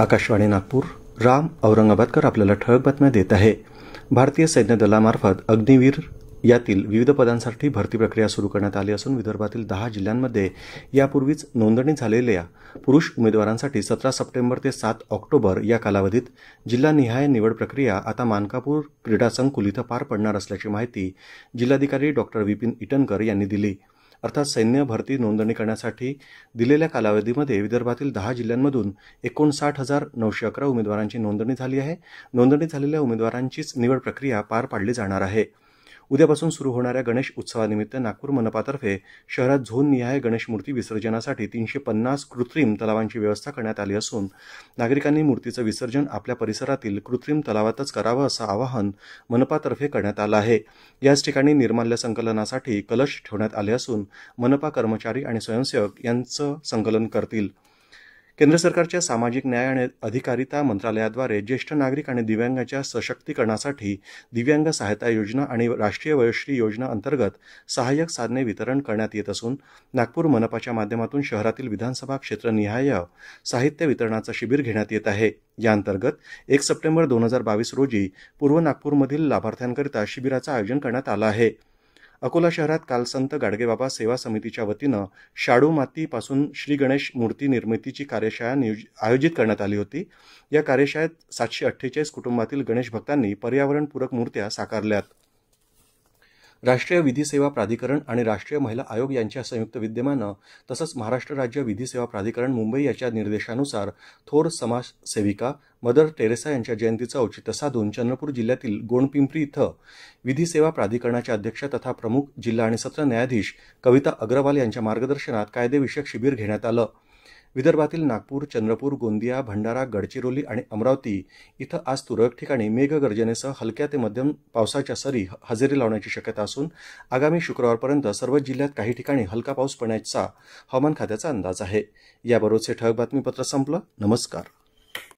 आकाशवाणी नागपूर राम औरंगाबादकर आपल्याला ठळक बातम्या देत आहे भारतीय सैन्य दलामार्फत अग्निवीर यातील विविध पदांसाठी भरती प्रक्रिया सुरू करण्यात आली असून विदर्भातील दहा जिल्ह्यांमध्ये यापूर्वीच नोंदणी झालेल्या पुरुष उमेदवारांसाठी सतरा सप्टेंबर ते सात ऑक्टोबर या कालावधीत जिल्हानिहाय निवड प्रक्रिया आता मानकापूर क्रीडा संकुल इथं पार पडणार असल्याची माहिती जिल्हाधिकारी डॉक्टर विपिन इटनकर यांनी दिली अर्थात सैन्य भरती नोंदणी करण्यासाठी दिलेल्या कालावधीमध्ये विदर्भातील दहा जिल्ह्यांमधून एकोणसाठ हजार नऊशे अकरा उमेदवारांची नोंदणी झाली आहे नोंदणी झालेल्या उमेदवारांचीच निवड प्रक्रिया पार पाडली जाणार आहे उद्यापासून सुरू होणाऱ्या गणेश उत्सवानिमित्त नागपूर मनपातर्फे शहरात झोननिहाय मूर्ती विसर्जनासाठी तीनशे पन्नास कृत्रिम तलावांची व्यवस्था करण्यात आली असून नागरिकांनी मूर्तीचं विसर्जन आपल्या परिसरातील कृत्रिम तलावातच करावं असं आवाहन मनपातर्फे करण्यात आलं आहे याच ठिकाणी निर्माल्य संकलनासाठी कलश ठेवण्यात आले असून मनपा कर्मचारी आणि स्वयंसेवक यांचं संकलन करतील केंद्र सरकारच्या सामाजिक न्याय आणि अधिकारिता मंत्रालयाद्वारे ज्येष्ठ नागरिक आणि दिव्यांगाच्या सशक्तीकरणासाठी दिव्यांग सहायता योजना आणि राष्ट्रीय वयोश्री योजना अंतर्गत सहाय्यक साधने वितरण करण्यात येत असून नागपूर मनपाच्या माध्यमातून शहरातील विधानसभा क्षेत्रनिहाय साहित्य वितरणाचं शिबिर घेण्यात येत आहे अंतर्गत एक सप्टेंबर दोन हजार बावीस रोजी पूर्व नागपूरमधील लाभार्थ्यांकरिता शिबिराचं आयोजन करण्यात आलं आहे अकोला शहरात काल संत गाडगेबाबा सेवा समितीच्या वतीनं शाडू मातीपासून श्री गणेश मूर्ती निर्मितीची कार्यशाळा आयोजित करण्यात आली होती या कार्यशाळेत सातशे अठ्ठेचाळीस कुटुंबातील गणेश भक्तांनी पर्यावरणपूरक मूर्त्या साकारल्यात राष्ट्रीय विधी सेवा प्राधिकरण आणि राष्ट्रीय महिला आयोग यांच्या संयुक्त विद्यमानं तसंच महाराष्ट्र राज्य विधी सेवा प्राधिकरण मुंबई याच्या निर्देशानुसार थोर समाजसेविका मदर टेरेसा यांच्या जयंतीचं औचित्य साधून चंद्रपूर जिल्ह्यातील गोणपिंपरी इथं विधी सेवा प्राधिकरणाच्या अध्यक्ष तथा प्रमुख जिल्हा आणि सत्र न्यायाधीश कविता अग्रवाल यांच्या मार्गदर्शनात कायदेविषयक शिबिर घेण्यात आलं विदर्भातील नागपूर चंद्रपूर गोंदिया भंडारा गडचिरोली आणि अमरावती इथं आज तुरळक ठिकाणी मेघगर्जनेसह हलक्या ते मध्यम पावसाच्या सरी हजेरी लावण्याची शक्यता असून आगामी शुक्रवारपर्यंत सर्व जिल्ह्यात काही ठिकाणी हलका पाऊस पडण्याचा हवामान खात्याचा अंदाज आहे याबरोबरचे ठळक बातमीपत्र संपलं नमस्कार